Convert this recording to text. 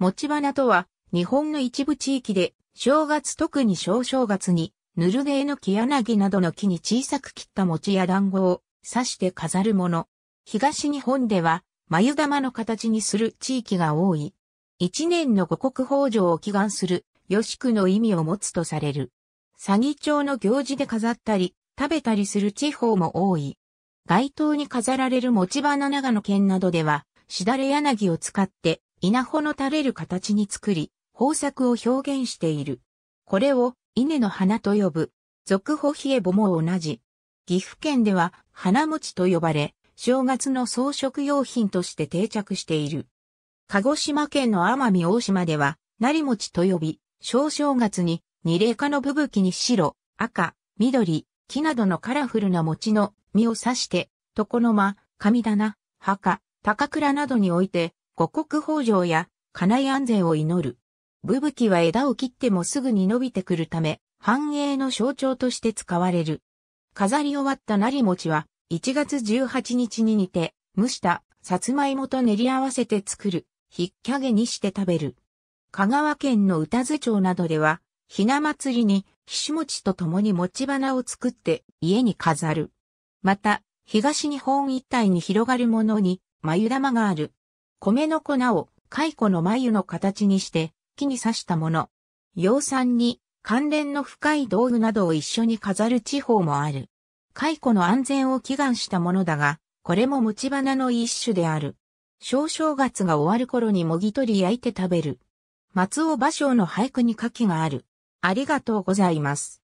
餅花とは、日本の一部地域で、正月特に小正月に、ぬるめえの木柳などの木に小さく切った餅や団子を刺して飾るもの。東日本では、眉玉の形にする地域が多い。一年の五穀豊穣を祈願する、吉区の意味を持つとされる。詐欺町の行事で飾ったり、食べたりする地方も多い。街頭に飾られる餅花長野県などでは、しだれ柳を使って稲穂の垂れる形に作り、豊作を表現している。これを稲の花と呼ぶ。俗穂比。エボも同じ。岐阜県では花餅と呼ばれ、正月の装飾用品として定着している。鹿児島県の奄美大島では、成餅と呼び、小正月に二霊化の吹雪に白、赤、緑、木などのカラフルな餅の実を刺して、床の間、神棚、墓、高倉などにおいて、五穀豊穣や家内安全を祈る。ブブキは枝を切ってもすぐに伸びてくるため、繁栄の象徴として使われる。飾り終わったなり餅は、1月18日に煮て、蒸したさつまいもと練り合わせて作る、ひっきゃげにして食べる。香川県の宇多津町などでは、ひな祭りに、ひし餅と共に餅花を作って家に飾る。また、東日本一帯に広がるものに、眉玉がある。米の粉を蚕の眉の形にして木に刺したもの。養蚕に関連の深い道具などを一緒に飾る地方もある。蚕の安全を祈願したものだが、これも餅花の一種である。小正月が終わる頃にもぎ取り焼いて食べる。松尾芭蕉の俳句に書きがある。ありがとうございます。